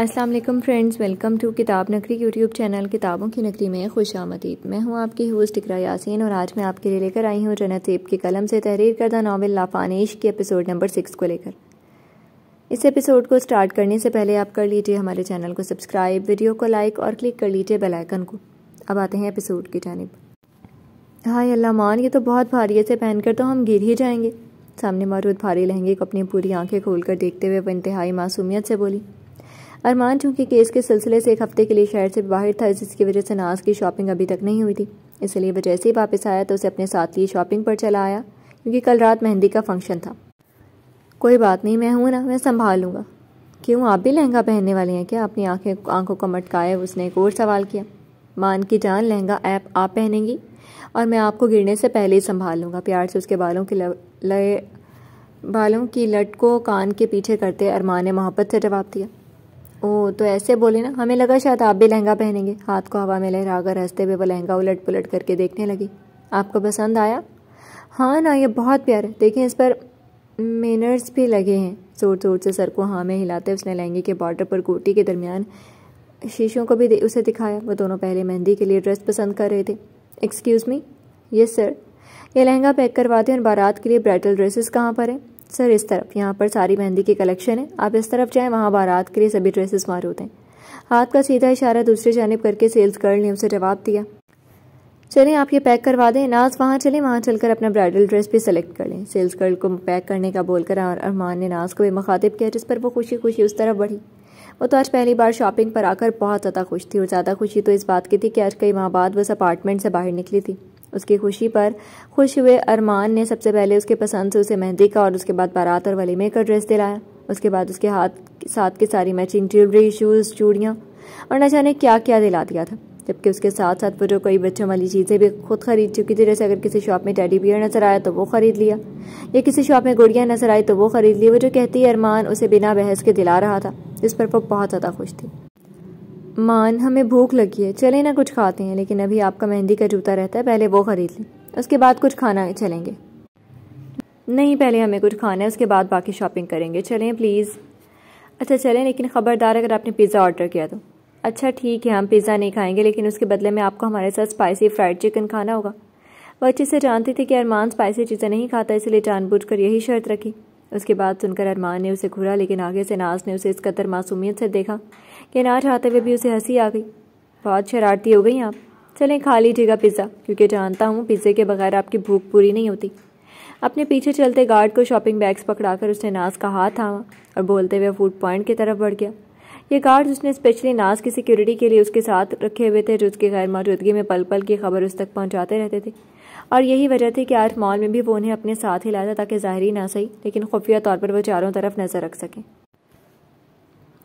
अस्सलाम वालेकुम friends welcome to किताब नकरी यूट्यूब चैनल किताबों की नकरी में खुश आमदीद मैं हूं आपकी होस्ट इकरा यासीन और आज मैं आपके लिए लेकर आई हूं रनत तेब के कलम से तहरीर करदा नावल लाफानिश के एपिसोड नंबर सिक्स को लेकर इस एपिसोड को स्टार्ट करने से पहले आप कर लीजिए हमारे चैनल को सब्सक्राइब वीडियो को लाइक और क्लिक कर लीजिए बेलाइकन को अब आते हैं एपिसोड की जानब हाय अल्लाह मान ये तो बहुत भारी से पहनकर तो हम गिर ही जाएंगे सामने मरूद भारी लहंगे को अपनी पूरी आंखें खोलकर देखते हुए वो इंतहाई मासूमियत से बोली अरमान चूंकि केस के सिलसिले से एक हफ्ते के लिए शहर से बाहर था जिसकी वजह से नाज की शॉपिंग अभी तक नहीं हुई थी इसलिए वह जैसे ही वापस आया तो उसे अपने साथ लिए शॉपिंग पर चला आया क्योंकि कल रात मेहंदी का फंक्शन था कोई बात नहीं मैं हूँ ना मैं संभाल लूँगा क्यों आप भी लहंगा पहनने वाले हैं क्या अपनी आंखें आंखों को मटकाए उसने एक और सवाल किया मान की जान लहंगा ऐप आप पहनेंगी और मैं आपको गिरने से पहले ही संभाल लूँगा प्यार से उसके बालों के लय बालों की लट को कान के पीछे करते अरमान ने मोहब्बत से जवाब दिया ओ तो ऐसे बोले ना हमें लगा शायद आप भी लहंगा पहनेंगे हाथ को हवा में लहरा कर हंसते हुए वो लहंगा उलट पुलट करके देखने लगी आपको पसंद आया हाँ ना ये बहुत प्यार है देखिए इस पर मेनर्स भी लगे हैं जोर जोर से सर को हाँ में हिलाते उसने लहंगे के बॉर्डर पर गोटी के दरमियान शीशों को भी उसे दिखाया वो दोनों पहले मेहंदी के लिए ड्रेस पसंद कर रहे थे एक्सक्यूज़ मी यस सर ये लहंगा पैक करवा दें और बारात के लिए ब्राइडल ड्रेसेस कहाँ पर हैं सर इस तरफ यहाँ पर सारी मेहंदी की कलेक्शन है आप इस तरफ जाएँ वहाँ बारात के लिए सभी ड्रेसेस मार होते हैं हाथ का सीधा इशारा दूसरी जानब करके सेल्स गर्ल ने उसे जवाब दिया चलें आप ये पैक करवा दें नाज वहाँ चलें वहाँ चलकर अपना ब्राइडल ड्रेस भी सेलेक्ट कर लें सेल्स गर्ल को पैक करने का बोलकर और अरमान ने नाज को भी मुखातिब किया जिस पर वो खुशी खुशी उस तरफ बढ़ी वो तो आज पहली बार शॉपिंग पर आकर बहुत ज़्यादा खुश थी और ज़्यादा खुशी तो इस बात की थी कि आज कई माह बाद वो अपार्टमेंट से बाहर निकली थी उसकी खुशी पर खुश हुए अरमान ने सबसे पहले उसके पसंद से उसे मेहंदी का और उसके बाद बारात और वलीमे का ड्रेस दिलाया उसके बाद उसके हाथ साथ की सारी मैचिंग ज्वेलरी शूज़ चूड़ियाँ और न जाने क्या क्या दिला दिया था जबकि उसके साथ साथ वो जो कई बच्चों वाली चीज़ें भी खुद खरीद चुकी थी जैसे अगर किसी शॉप में टेडी बियर नज़र आया तो वो ख़रीद लिया या किसी शॉप में गुड़ियाँ नज़र आई तो वो ख़रीद लिया वो जो कहती है अरमान उसे बिना बहस के दिला रहा था जिस पर वो बहुत ज़्यादा खुश थी मान हमें भूख लगी है चले ना कुछ खाते हैं लेकिन अभी आपका मेहंदी का जूता रहता है पहले वो ख़रीद लें उसके बाद कुछ खाना चलेंगे नहीं पहले हमें कुछ खाना है उसके बाद बाकी शॉपिंग करेंगे चलें प्लीज़ अच्छा चलें लेकिन ख़बरदार अगर आपने पिज़्ज़ा ऑर्डर किया तो अच्छा ठीक है हम पिज़्ज़ा नहीं खाएंगे लेकिन उसके बदले में आपको हमारे साथ स्पाइसी फ्राइड चिकन खाना होगा वो अच्छे से जानती थी कि अरमान स्पाइसी चीज़ें नहीं खाता इसलिए जानबूझ कर यही शर्त रखी उसके बाद सुनकर अरमान ने उसे घूरा लेकिन आगे से नाज ने उसे इस कदर मासूमियत से देखा कि ना चाहते हुए भी उसे हंसी आ गई बहुत शरारती हो गई आप चलें खा लीजिएगा पिज़्ज़ा क्योंकि जानता हूँ पिज़्ज़े के बगैर आपकी भूख पूरी नहीं होती अपने पीछे चलते गार्ड को शॉपिंग बैग्स पकड़ाकर उसने नाज का हाथ थामा और बोलते हुए फूड पॉइंट की तरफ बढ़ गया ये गार्ड उसने स्पेशली नाज की सिक्योरिटी के लिए उसके साथ रखे हुए थे जो उसके गैर मौजूदगी में पल पल की खबर उस तक पहुंचाते रहते थे और यही वजह थी कि आज मॉल में भी वो उन्हें अपने साथ ही लाया था ताकि ज़ाहरी ना सही लेकिन खुफिया तौर पर वो चारों तरफ नज़र रख सकें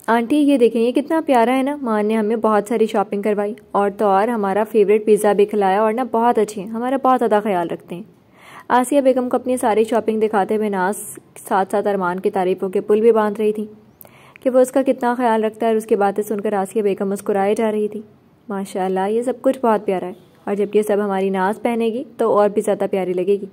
आंटी ये देखें ये कितना प्यारा है ना माँ ने हमें बहुत सारी शॉपिंग करवाई और तो और हमारा फेवरेट पिज़्ज़ा भी खिलाया और ना बहुत अच्छे हैं हमारा बहुत ज़्यादा ख्याल रखते हैं आसिया बेगम को अपनी सारी शॉपिंग दिखाते हुए नाज साथ साथ अरमान की तारीफों के पुल भी बांध रही थी कि वो उसका कितना ख्याल रखता है और उसकी बातें सुनकर आसिया बेगम मुस्कुराए जा रही थी माशाल्लाह ये सब कुछ बहुत प्यारा है और जब ये सब हमारी नाज पहनेगी तो और भी ज़्यादा प्यारी लगेगी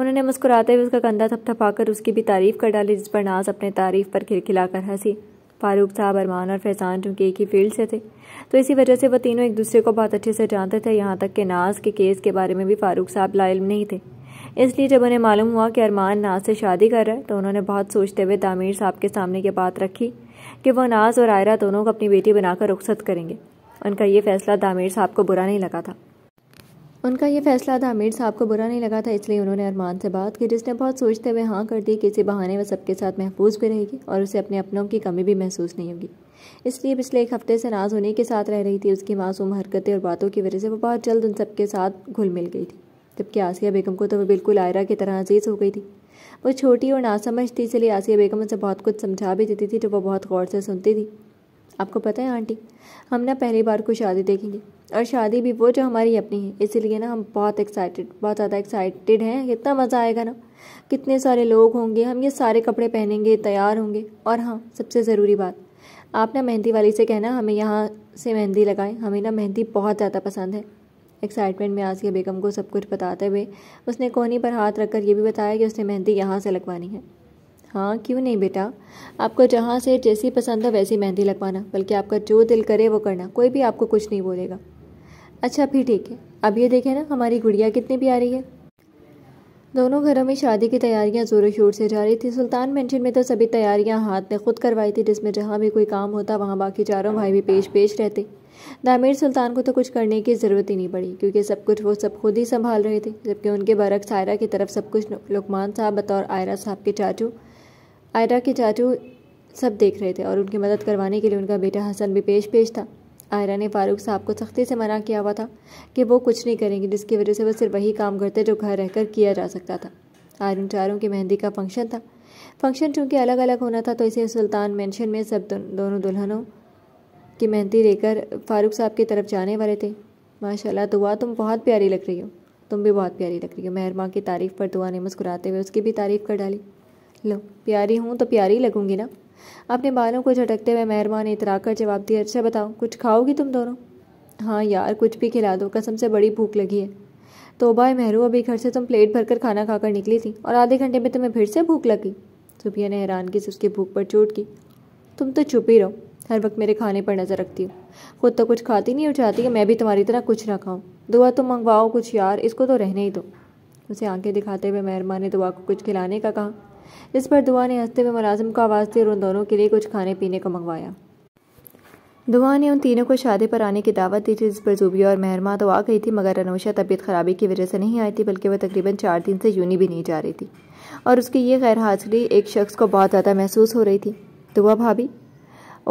उन्होंने मुस्कुराते हुए उसका कंधा थपथपाकर उसकी भी तारीफ़ कर डाली जिस पर नाज अपने तारीफ़ पर खिलखिलाकर हंसी फारूक साहब अरमान और फैजान चूँकि एक ही फील्ड से थे तो इसी वजह से वो तीनों एक दूसरे को बहुत अच्छे से जानते थे यहाँ तक कि नाज के केस के बारे में भी फारूक साहब लाइम नहीं थे इसलिए जब उन्हें मालूम हुआ कि अरमान नाज से शादी कर रहा है तो उन्होंने बहुत सोचते हुए तामीर साहब के सामने ये बात रखी कि वह नाज और आयरा दोनों को अपनी बेटी बनाकर रुखसत करेंगे उनका ये फैसला दामिर साहब को बुरा नहीं लगा था उनका यह फैसला था आमिर साहब को बुरा नहीं लगा था इसलिए उन्होंने अरमान से बात की जिसने बहुत सोचते हुए हाँ कर दी कि इसी बहाने वह सबके साथ महफूज भी रहेगी और उसे अपने अपनों की कमी भी महसूस नहीं होगी इसलिए पिछले एक हफ्ते से नाज होने के साथ रह रही थी उसकी मासूम हरकतें और बातों की वजह से वो बहुत जल्द उन सबके साथ घुल मिल गई थी जबकि आसिया बेगम को तो वह बिल्कुल आयरा की तरह अजीज हो गई थी वो छोटी और नासमझ थी इसलिए आसिया बेगम उसे बहुत कुछ समझा भी देती थी जो तो वो बहुत गौर से सुनती थी आपको पता है आंटी हम ना पहली बार कोई शादी देखेंगे और शादी भी वो जो हमारी अपनी है इसीलिए ना हम बहुत एक्साइटेड बहुत ज़्यादा एक्साइटेड हैं कितना मज़ा आएगा ना कितने सारे लोग होंगे हम ये सारे कपड़े पहनेंगे तैयार होंगे और हाँ सबसे ज़रूरी बात आप ना मेहंदी वाली से कहना हमें यहाँ से मेहंदी लगाएं हमें ना मेहंदी बहुत ज़्यादा पसंद है एक्साइटमेंट में आसिया बेगम को सब कुछ बताते हुए उसने कोहनी पर हाथ रखकर ये भी बताया कि उसने मेहंदी यहाँ से लगवानी है हाँ क्यों नहीं बेटा आपको जहाँ से जैसी पसंद हो वैसी मेहंदी लगवाना बल्कि आपका जो दिल करे वो करना कोई भी आपको कुछ नहीं बोलेगा अच्छा फिर ठीक है अब ये देखें ना हमारी गुड़िया कितनी प्यारी है दोनों घरों में शादी की तैयारियां ज़ोरों शोर से जारी थी सुल्तान मेंशन में तो सभी तैयारियां हाथ ने खुद करवाई थी जिसमें जहां भी कोई काम होता वहां बाकी चारों भाई भी पेश पेश रहते दामिर सुल्तान को तो कुछ करने की ज़रूरत ही नहीं पड़ी क्योंकि सब कुछ वो सब खुद ही संभाल रहे थे जबकि उनके बरक्स आयरा की तरफ सब कुछ लुकमान साहब बतौर आयरा साहब के चाचू आयरा के चाचू सब देख रहे थे और उनकी मदद करवाने के लिए उनका बेटा हसन भी पेश पेश था आयरा ने फारूक साहब को सख्ती से मना किया हुआ था कि वो कुछ नहीं करेंगे जिसकी वजह से वो सिर्फ वही काम करते जो घर रहकर किया जा सकता था आयरन उन चारों की मेहंदी का फंक्शन था फंक्शन चूँकि अलग अलग होना था तो इसे सुल्तान मैंशन में सब दोनों दुल्हनों की मेहंदी लेकर फारूक साहब की तरफ जाने वाले थे माशाल्लाह दुआ तुम बहुत प्यारी लग रही हो तुम भी बहुत प्यारी लग रही हो माँ की तारीफ़ पर दुआ ने मुस्कुराते हुए उसकी भी तारीफ़ कर डाली लो प्यारी हूँ तो प्यारी लगूंगी ना अपने बालों को झटकते हुए मेहरबान ने कर जवाब दिया अच्छा बताओ कुछ खाओगी तुम दोनों हाँ यार कुछ भी खिला दो कसम से बड़ी भूख लगी है तोबा मेहरू अभी घर से तुम प्लेट भरकर खाना खाकर निकली थी और आधे घंटे में तुम्हें फिर से भूख लगी सुफिया ने हैरानगी से उसकी भूख पर चोट की तुम तो चुप ही रहो हर वक्त मेरे खाने पर नज़र रखती हो खुद तो कुछ खाती नहीं और चाहती कि मैं भी तुम्हारी तरह कुछ ना खाऊं दुआ तुम तो मंगवाओ कुछ यार इसको तो रहने ही दो उसे आंखें दिखाते हुए मेहरमान ने दुआ को कुछ खिलाने का कहा इस पर दुआ ने हंसते हुए मुलाजिम को आवाज़ दी और उन दोनों के लिए कुछ खाने पीने को मंगवाया दुआ ने उन तीनों को शादी पर आने की दावत दी थी जिस पर जूबिया और महरमा तो आ गई थी मगर अनुषा तबीयत खराबी की वजह से नहीं आई थी बल्कि वह तकरीबन चार दिन से यूनी भी नहीं जा रही थी और उसकी ये गैर हाजिरी एक शख्स को बहुत ज़्यादा महसूस हो रही थी दुआ भाभी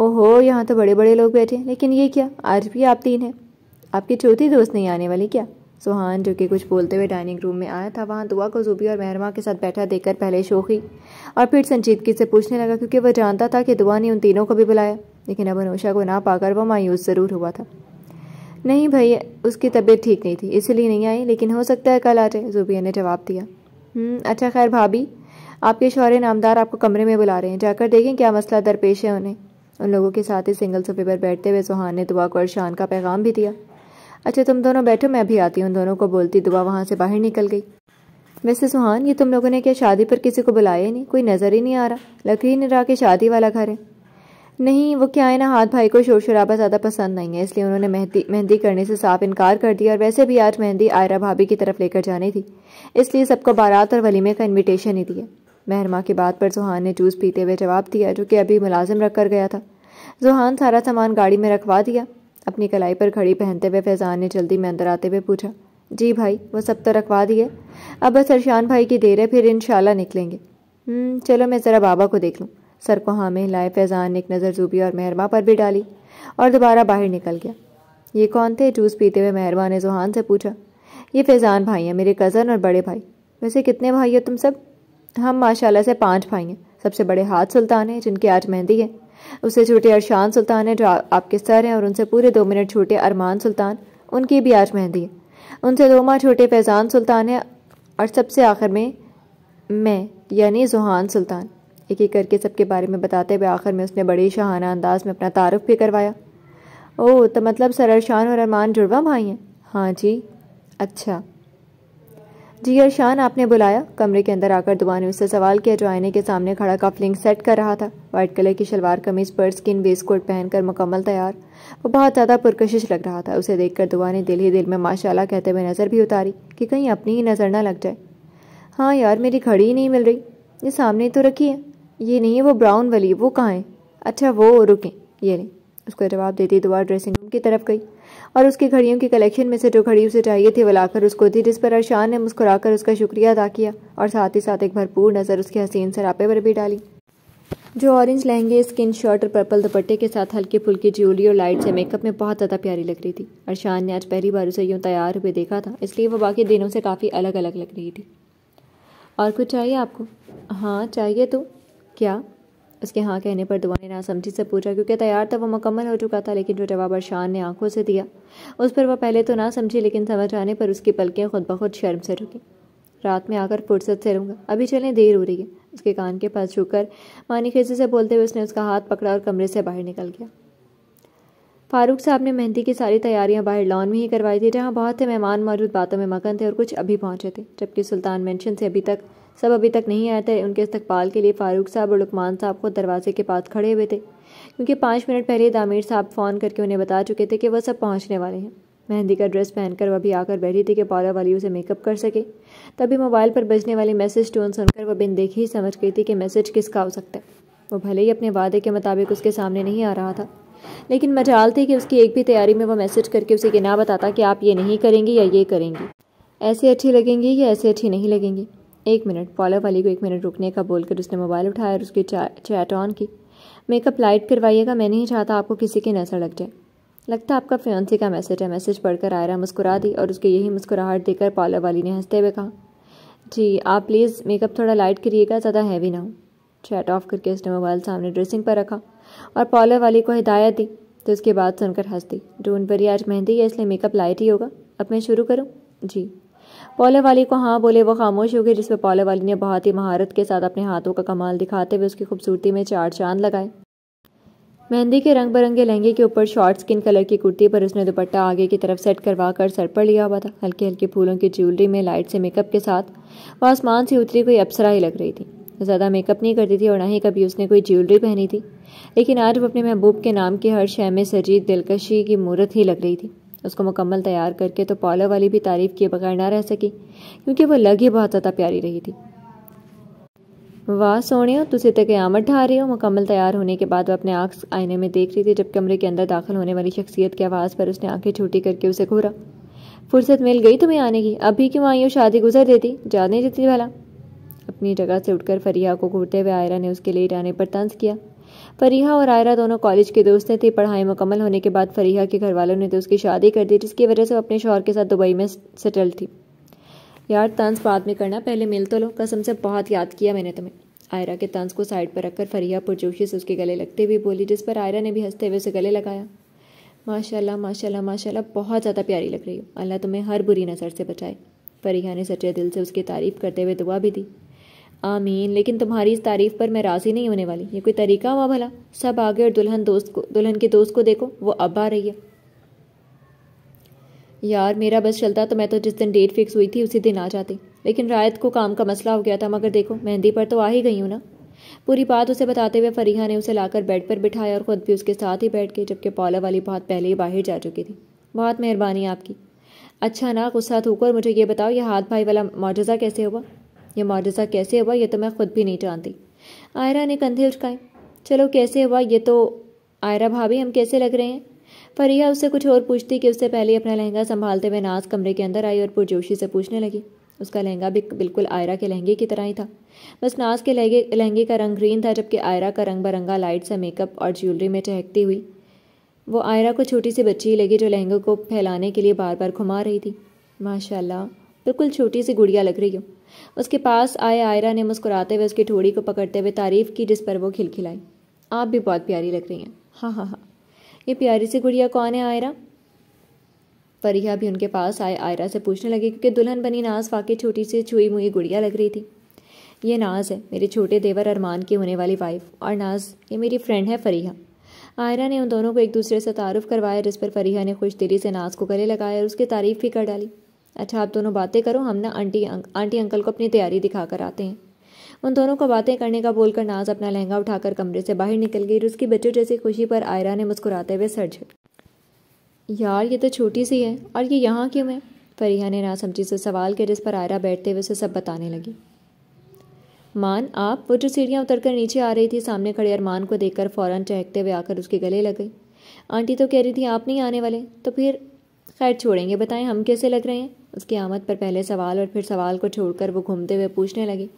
ओहो यहाँ तो बड़े बड़े लोग बैठे लेकिन ये क्या आज भी आप तीन हैं आपकी चौथी दोस्त नहीं आने वाली क्या सुहान जो कि कुछ बोलते हुए डाइनिंग रूम में आया था वहाँ दुआ को जूबी और महरमा के साथ बैठा देखकर पहले शोखी और फिर संजीदगी से पूछने लगा क्योंकि वह जानता था कि दुआ ने उन तीनों को भी बुलाया लेकिन अब अनुषा को ना पाकर वह मायूस ज़रूर हुआ था नहीं भाई उसकी तबीयत ठीक नहीं थी इसलिए नहीं आई लेकिन हो सकता है कल आ जाए जूबिया ने जवाब दिया हम्म, अच्छा खैर भाभी आपके शौर नामदार आपको कमरे में बुला रहे हैं जाकर देखें क्या मसला दरपेश है उन्हें उन लोगों के साथ ही सिंगल सोफे पर बैठते हुए सुहान ने दुआ को और शान का पैगाम भी दिया अच्छा तुम दोनों बैठो मैं भी आती हूँ दोनों को बोलती दुआ वहाँ से बाहर निकल गई वैसे सुहान ये तुम लोगों ने क्या शादी पर किसी को बुलाया नहीं कोई नज़र ही नहीं आ रहा लग ही नहीं रहा कि शादी वाला घर है नहीं वो क्या है ना हाथ भाई को शोर शराबा ज़्यादा पसंद नहीं है इसलिए उन्होंने मेहंदी मेहंदी करने से साफ इनकार कर दिया और वैसे भी आज मेहंदी आयरा भाभी की तरफ लेकर जानी थी इसलिए सबको बारात और वलीमे का इन्विटेशन ही दिया महरमा की बात पर जुहान ने जूस पीते हुए जवाब दिया जो कि अभी मुलाजिम रख कर गया था जुहान सारा सामान गाड़ी में रखवा दिया अपनी कलाई पर खड़ी पहनते हुए फैजान ने जल्दी में अंदर आते हुए पूछा जी भाई वो सब तो रखवा दिए अब बस अरशान भाई की देर है फिर इंशाल्लाह निकलेंगे हम्म, चलो मैं ज़रा बाबा को देख लूँ सर को हाँ में हिलाए फैजान ने एक नज़र जूबी और महरमा पर भी डाली और दोबारा बाहर निकल गया ये कौन थे जूस पीते हुए महरमा ने जुहान से पूछा ये फैज़ान भाई हैं मेरे कज़न और बड़े भाई वैसे कितने भाई हो तुम सब हम माशाल्लाह से पांच भाई हैं सबसे बड़े हाथ सुल्तान हैं जिनकी आज मेहंदी है उससे छोटे अरशान सुल्तान हैं जो आपके सर हैं और उनसे पूरे दो मिनट छोटे अरमान सुल्तान उनकी भी आज मेहंदी है उनसे दो माह छोटे फैज़ान सुल्तान हैं और सबसे आखिर में मैं यानी जुहान सुल्तान एक एक करके सबके बारे में बताते हुए आखिर में उसने बड़े शाहाना अंदाज में अपना तारफ़ भी करवाया ओह तो मतलब सर अरशान और अरमान जुड़वा भाई हैं हाँ जी अच्छा जी अरशान आपने बुलाया कमरे के अंदर आकर दुआ ने उससे सवाल किया जो आईने के सामने खड़ा कफलिंग सेट कर रहा था वाइट कलर की शलवार कमीज पर स्किन वेस्ट कोट पहनकर मुकम्मल तैयार वो बहुत ज़्यादा पुरकशिश लग रहा था उसे देखकर दुआ ने दिल ही दिल में माशाल्लाह कहते हुए नज़र भी उतारी कि कहीं अपनी ही नज़र ना लग जाए हाँ यार मेरी घड़ी ही नहीं मिल रही ये सामने तो रखी है ये नहीं है वो ब्राउन वाली वो कहाँ है अच्छा वो रुकें ये नहीं उसका जवाब देती दुआ ड्रेसिंग रूम की तरफ गई और उसकी घड़ियों के कलेक्शन में से जो घड़ी उसे चाहिए थी वो लाकर उसको दी जिस पर अरशान ने मुस्कुराकर उसका शुक्रिया अदा किया और साथ ही साथ एक भरपूर नज़र उसके हसीन सरापे पर भी डाली जो ऑरेंज लहंगे स्किन शर्ट और पर्पल दुपट्टे के साथ हल्की फुल्की ज्वेलरी और लाइट से मेकअप में बहुत ज़्यादा प्यारी लग रही थी अरशान ने आज पहली बार उसे यूँ तैयार हुए देखा था इसलिए वो बाकी दिनों से काफ़ी अलग अलग लग रही थी और कुछ चाहिए आपको हाँ चाहिए तो क्या उसके हाँ कहने पर दुआ ने नासमझी से पूछा क्योंकि तैयार था वो मुकम्मल हो चुका था लेकिन जो जवाब अरशान ने आंखों से दिया उस पर वह पहले तो ना समझी लेकिन समझ आने पर उसकी पलकें खुद बखुद शर्म से रुकी रात में आकर फुर्सत से रहूँगा अभी चलें देर हो रही है उसके कान के पास कर मानी खेजी से बोलते हुए उसने उसका हाथ पकड़ा और कमरे से बाहर निकल गया फारूक साहब ने मेहंदी की सारी तैयारियां बाहर लॉन में ही करवाई थी जहां बहुत से मेहमान मौजूद बातों में मगन थे और कुछ अभी पहुंचे थे जबकि सुल्तान मेंशन से अभी तक सब अभी तक नहीं आए थे उनके इस्तकबाल के लिए फारूक साहब और लुकमान साहब खुद दरवाजे के पास खड़े हुए थे क्योंकि पाँच मिनट पहले दामिर साहब फ़ोन करके उन्हें बता चुके थे कि वह सब पहुँचने वाले हैं मेहंदी का ड्रेस पहनकर वह भी आकर बैठी थी कि पारा वाली उसे मेकअप कर सके तभी मोबाइल पर बजने वाले मैसेज टोन सुनकर वह बिन देखी ही समझ गई थी कि मैसेज किसका हो सकता है वो भले ही अपने वादे के मुताबिक उसके सामने नहीं आ रहा था लेकिन मजाल थी कि उसकी एक भी तैयारी में वो मैसेज करके उसे ये ना बताता कि आप ये नहीं करेंगी या ये करेंगी ऐसी अच्छी लगेंगी या ऐसी अच्छी नहीं लगेंगी एक मिनट पॉलर वाली को एक मिनट रुकने का बोलकर उसने मोबाइल उठाया और उसकी चैट ऑन की मेकअप लाइट करवाइएगा मैं नहीं चाहता आपको किसी की नजर लग जाए लगता आपका फ्योन्सी का मैसेज है मैसेज पढ़कर आयरा मुस्कुरा दी और उसके यही मुस्कुराहट देकर पॉलर वाली ने हंसते हुए कहा जी आप प्लीज़ मेकअप थोड़ा लाइट करिएगा ज़्यादा हैवी ना हो चैट ऑफ करके उसने मोबाइल सामने ड्रेसिंग पर रखा और पॉलर वाली को हिदायत दी तो उसके बाद सुनकर हंस दी डोंट वरी आज मेहंदी है इसलिए मेकअप लाइट ही होगा अब मैं शुरू करूँ जी पौले वाली को हाँ बोले वो खामोश हो गए जिसमें पौले वाली ने बहुत ही महारत के साथ अपने हाथों का कमाल दिखाते हुए उसकी खूबसूरती में चार चांद लगाए मेहंदी के रंग बिरंगे लहंगे के ऊपर शॉर्ट स्किन कलर की कुर्ती पर उसने दुपट्टा आगे की तरफ सेट करवा कर सर पर लिया हुआ था हल्के हल्के फूलों की ज्वेलरी में लाइट से मेकअप के साथ वह आसमान से उतरी कोई अप्सरा ही लग रही थी ज़्यादा मेकअप नहीं करती थी और ना ही कभी उसने कोई ज्वेलरी पहनी थी लेकिन आज वो अपने महबूब के नाम की हर शय में सजीद दिलकशी की मूर्त ही लग रही थी उसको मुकम्मल तैयार करके तो पॉलर वाली भी तारीफ़ किए बगैर ना रह सकी क्योंकि वो लग ही बहुत ज़्यादा प्यारी रही थी वाह सोने तुझे तक आमद ढा रही हो मुकम्मल तैयार होने के बाद वो अपने आँख आईने में देख रही थी जब कमरे के अंदर दाखिल होने वाली शख्सियत की आवाज़ पर उसने आंखें छोटी करके उसे घूरा फुर्सत मिल गई तुम्हें आने की अभी क्यों आई हो शादी गुजर देती जा नहीं देती भला अपनी जगह से उठकर फरिया को घूरते हुए आयरा ने उसके लिए जाने पर तंज किया फरीहा और आयरा दोनों कॉलेज के दोस्त थी पढ़ाई मुकम्मल होने के बाद फरीहा के घर वालों ने तो उसकी शादी कर दी जिसकी वजह से वो अपने शोहर के साथ दुबई में सेटल थी यार तंज बाद में करना पहले मिल तो लो कसम से बहुत याद किया मैंने तुम्हें आयरा के तंज को साइड पर रखकर फरीहा पुरजोशी से उसके गले लगते हुए बोली जिस पर आयरा ने भी हंसते हुए उसे गले लगाया माशाल्लाह माशाल्लाह माशाल्लाह बहुत ज़्यादा प्यारी लग रही हो अल्लाह तुम्हें हर बुरी नज़र से बचाए फरीहा ने सच्चे दिल से उसकी तारीफ़ करते हुए दुआ भी दी आमीन लेकिन तुम्हारी इस तारीफ पर मैं राज़ी नहीं होने वाली ये कोई तरीका हुआ भला सब आगे और दुल्हन दोस्त को दुल्हन के दोस्त को देखो वो अब आ रही है यार मेरा बस चलता तो मैं तो जिस दिन डेट फिक्स हुई थी उसी दिन आ जाती लेकिन रायत को काम का मसला हो गया था मगर देखो मेहंदी पर तो आ ही गई हूँ ना पूरी बात उसे बताते हुए फरीहा ने उसे लाकर बेड पर बिठाया और ख़ुद भी उसके साथ ही बैठ गई जबकि पौला वाली बहुत पहले ही बाहर जा चुकी थी बहुत मेहरबानी आपकी अच्छा ना गुस्सा और मुझे ये बताओ यह हाथ भाई वाला मुआजा कैसे हुआ यह मुआजा कैसे हुआ यह तो मैं खुद भी नहीं जानती आयरा ने कंधे उचकाए चलो कैसे हुआ ये तो आयरा भाभी हम कैसे लग रहे हैं फरिया उससे कुछ और पूछती कि उससे पहले अपना लहंगा संभालते हुए नाज कमरे के अंदर आई और पुरजोशी से पूछने लगी उसका लहंगा भी बिल्कुल आयरा के लहंगे की तरह ही था बस नाज के लहंगे लहंगे का रंग ग्रीन था जबकि आयरा का रंग बरंगा लाइट सा मेकअप और ज्वेलरी में चहकती हुई वो आयरा को छोटी सी बच्ची ही लगी जो लहंगे को फैलाने के लिए बार बार घुमा रही थी माशाला बिल्कुल छोटी सी गुड़िया लग रही हूँ उसके पास आए आयरा ने मुस्कुराते हुए उसकी ठोड़ी को पकड़ते हुए तारीफ की जिस पर वो खिलखिलाई आप भी बहुत प्यारी लग रही हैं हाँ हाँ हाँ ये प्यारी सी गुड़िया कौन है आयरा फरिया भी उनके पास आए आयरा से पूछने लगी क्योंकि दुल्हन बनी नाज वाकई छोटी सी छुई मुई गुड़िया लग रही थी ये नाज है मेरे छोटे देवर अरमान की होने वाली वाइफ और नाज ये मेरी फ्रेंड है फरीहा आयरा ने उन दोनों को एक दूसरे से तारुफ करवाया जिस पर फरीहा ने खुश दिली से नाज को गले लगाया और उसकी तारीफ भी कर डाली अच्छा आप दोनों बातें करो हम ना आंटी आंटी अंकल को अपनी तैयारी दिखा कर आते हैं उन दोनों को बातें करने का बोलकर नाज अपना लहंगा उठाकर कमरे से बाहर निकल गई और उसकी बच्चों जैसी खुशी पर आयरा ने मुस्कुराते हुए सर झट यार ये तो छोटी सी है और ये यहाँ क्यों है फरीहा ने नासमझी से सवाल किया जिस पर आयरा बैठते हुए उसे सब बताने लगी मान आप वो जो सीढ़ियाँ कर नीचे आ रही थी सामने खड़े अरमान को देखकर फ़ौरन चहकते हुए आकर उसके गले लग गई आंटी तो कह रही थी आप नहीं आने वाले तो फिर खैर छोड़ेंगे बताएं हम कैसे लग रहे हैं उसकी आमद पर पहले सवाल और फिर सवाल को छोड़कर वो घूमते हुए पूछने लगे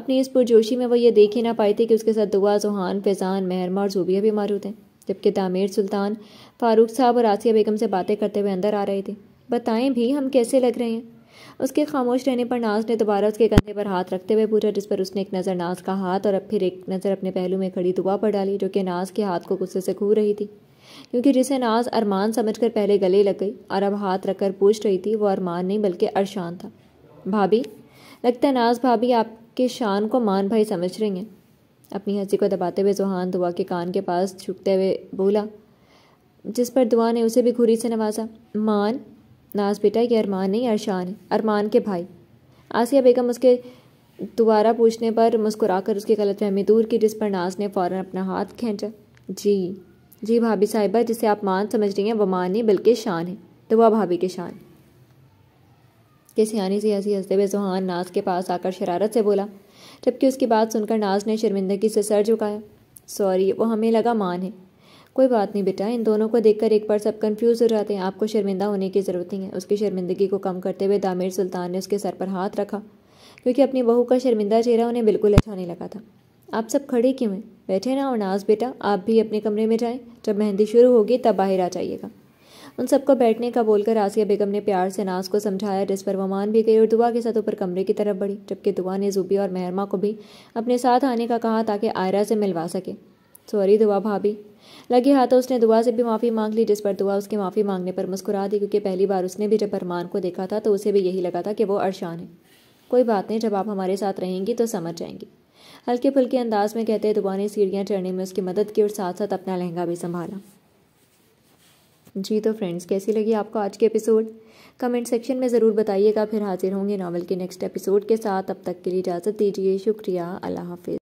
अपनी इस पुरजोशी में वो ये देख ही ना पाए थे कि उसके साथ दुआ जुहान फैज़ान महरमा और जूबिया भी मौजूद हैं जबकि तामिर सुल्तान फारूक साहब और आसिया बेगम से बातें करते हुए अंदर आ रहे थे बताएं भी हम कैसे लग रहे हैं उसके खामोश रहने पर नाज ने दोबारा उसके कंधे पर हाथ रखते हुए पूछा जिस पर उसने एक नज़र नाज का हाथ और अब फिर एक नज़र अपने पहलू में खड़ी दुआ पर डाली जो कि नाज के हाथ को गुस्से से घू रही थी क्योंकि जिसे नाज अरमान समझकर पहले गले लग गई और अब हाथ रखकर पूछ रही थी वो अरमान नहीं बल्कि अरशान था भाभी लगता है नाज भाभी आपके शान को मान भाई समझ रही हैं अपनी हंसी को दबाते हुए जुहान दुआ के कान के पास झुकते हुए बोला जिस पर दुआ ने उसे भी घुरी से नवाजा मान नाज बेटा ये अरमान नहीं अरशान है अरमान के भाई आसिया बेगम उसके दोबारा पूछने पर मुस्कुराकर उसकी गलतफहमी दूर की जिस पर नाज ने फ़ौरन अपना हाथ खींचा जी जी भाभी साहिबा जिसे आप मान समझ रही हैं वह मान नहीं बल्कि शान है तो वह भाभी के शान के सियानी सी हंसी हंसते हुए जुहान नाज के पास आकर शरारत से बोला जबकि उसकी बात सुनकर नाज ने शर्मिंदगी से सर झुकाया सॉरी वो हमें लगा मान है कोई बात नहीं बेटा इन दोनों को देखकर एक बार सब कंफ्यूज हो जाते हैं आपको शर्मिंदा होने की ज़रूरत नहीं है उसकी शर्मिंदगी को कम करते हुए दामिर सुल्तान ने उसके सर पर हाथ रखा क्योंकि अपनी बहू का शर्मिंदा चेहरा उन्हें बिल्कुल अच्छा नहीं लगा था आप सब खड़े क्यों हैं बैठे ना और नाज बेटा आप भी अपने कमरे में जाएं जब मेहंदी शुरू होगी तब बाहर आ जाइएगा उन सबको बैठने का बोलकर आसिया बेगम ने प्यार से नाज को समझाया जिस पर वह मान भी गई और दुआ के साथ ऊपर कमरे की तरफ बढ़ी जबकि दुआ ने ज़ुबी और महरमा को भी अपने साथ आने का कहा ताकि आयरा से मिलवा सके सॉरी दुआ भाभी लगे हाथों उसने दुआ से भी माफ़ी मांग ली जिस पर दुआ उसके माफ़ी मांगने पर मुस्कुरा दी क्योंकि पहली बार उसने भी जब अरमान को देखा था तो उसे भी यही लगा था कि वो अरशान है कोई बात नहीं जब आप हमारे साथ रहेंगी तो समझ जाएंगी हल्के फुल्के अंदाज में कहते दुबानी सीढ़ियाँ चढ़ने में उसकी मदद की और साथ साथ अपना लहंगा भी संभाला जी तो फ्रेंड्स कैसी लगी आपको आज के एपिसोड कमेंट सेक्शन में ज़रूर बताइएगा फिर हाजिर होंगे नावल के नेक्स्ट एपिसोड के साथ अब तक के लिए इजाज़त दीजिए शुक्रिया अल्लाह हाफिज़